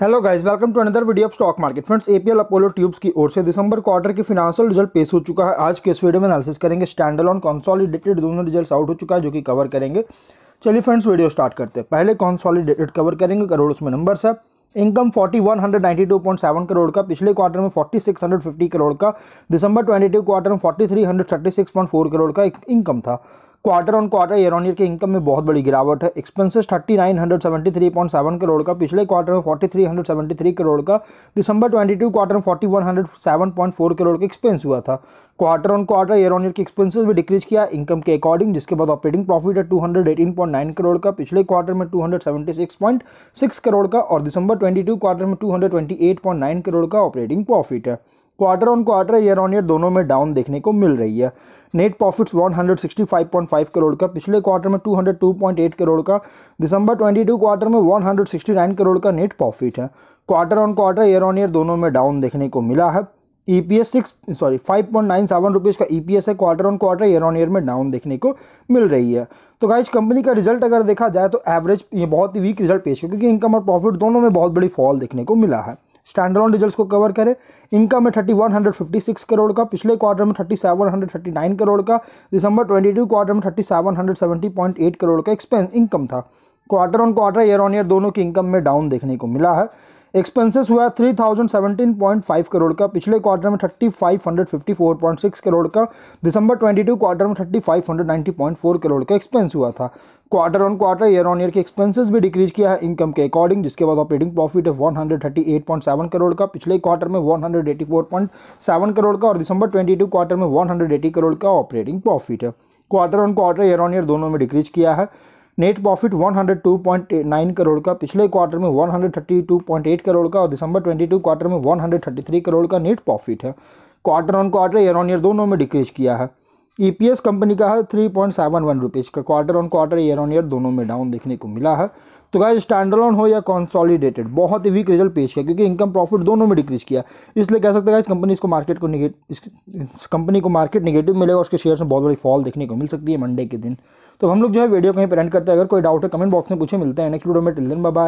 hello guys welcome to another video of stock market friends APL Apollo Tubes की ओर से दिसंबर quarter के फिनांशियल रिजल्ट पेश हो चुका है आज के इस वीडियो में एनालिसिस करेंगे स्टैंडल ऑन कॉन्सॉलिडेटेड दोनों रिजल्ट आउट हो चुका है जो कि कवर करेंगे चलिए फ्रेंड्स वीडियो स्टार्ट करते हैं पहले कॉन्सॉलिडेटेड कवर करेंगे करोड़ उसमें नंबर है इनकम 4192.7 करोड़ का पिछले क्वार्टर में 4650 करोड़ का दिसंबर 22 क्वार्टर में 4336.4 करोड़ का इनकम था quarter on quarter year on year के इनकम में बहुत बड़ी गिरावट है एक्सपेंसेस 3973.7 करोड़ का पिछले क्वार्टर में 4373 करोड़ का दिसंबर 22 क्वार्टर में 4107.4 करोड़ का एक्सपेंस हुआ था quarter on quarter year on year की एक्सपेंसेस भी डिक्रीज किया इनकम के अकॉर्डिंग जिसके बाद ऑपरेटिंग प्रॉफिट है टू करोड़ का पिछले क्वार्टर में टू करोड़ का और दिसंबर ट्वेंटी क्वार्टर में टू करोड़ का ऑपरेटिंग प्रॉफिट है quarter on quarter year on year दोनों में डाउन देखने को मिल रही है नेट प्रॉफिट्स 165.5 करोड़ का पिछले क्वार्टर में 202.8 करोड़ का दिसंबर 22 क्वार्टर में 169 करोड़ का नेट प्रॉफिट है quarter on quarter year on year दोनों में डाउन देखने को मिला है E P S six sorry five point nine seven rupees का ई पी एस है quarter on quarter year on year में डाउन देखने को मिल रही है तो गाइज कंपनी का रिजल्ट अगर देखा जाए तो एवरेज ये बहुत ही वीक रिजल्ट पेश है क्योंकि इनकम और प्रॉफिट दोनों में बहुत बड़ी फॉल देखने को मिला है ऑन रिजल्ट को कवर करें इनकम है thirty one hundred fifty six crore का पिछले क्वार्टर में thirty seven hundred thirty nine crore का दिसंबर ट्वेंटी टू क्वार्टर में thirty seven hundred seventy point eight crore का एक्सपेंस इनकम था quarter on quarter year on year दोनों की इनकम में डाउन देखने को मिला है एक्सपेंसेस हुआ three thousand seventeen point five crore का पिछले क्वार्टर में thirty five hundred fifty four point six crore का दिसंबर ट्वेंटी टू क्वार्टर में thirty five hundred ninety point four crore का एक्सपेंस हुआ था quarter on quarter year on year के एक्सपेंसेस भी डिक्रीज किया है इनकम के अकॉर्डिंग जिसके बाद ऑपरेटिंग प्रॉफिट है 138.7 करोड़ का पिछले क्वार्टर में 184.7 करोड़ का और दिसंबर 22 क्वार्टर में 180 करोड़ का ऑपरेटिंग प्रॉफिट है quarter on quarter year on year दोनों में डिक्रीज किया है नेट प्रॉफिट 102.9 करोड़ का पिछले क्वार्टर में 132.8 करोड़ का और दिसंबर 22 क्वार्टर में 133 करोड़ का नेट प्रॉफिट है quarter on quarter year on year दोनों में डिक्रीज किया है ईपीएस e कंपनी का है three point seven one rupees का quarter on quarter year on year दोनों में डाउन देखने को मिला है तो गाइज स्टैंडर्लॉन हो या कॉन्सॉलिडेटेड बहुत ही वीक रिजल्ट पेश किया क्योंकि इनकम प्रॉफिट दोनों में डिक्रीज किया इसलिए कह सकते हैं इस कंपनी इसको मार्केट को इस कंपनी को मार्केट निगेटिव मिलेगा उसके शेयर में बहुत बड़ी फॉल देखने को मिल सकती है मंडे के दिन तो हम लोग जो है वीडियो कहीं पर एंड करते हैं अगर कोई डाउट है कमेंट बॉक्स में पूछे मिलते हैं नेक्स्ट वीडियो में टिल दिन बाय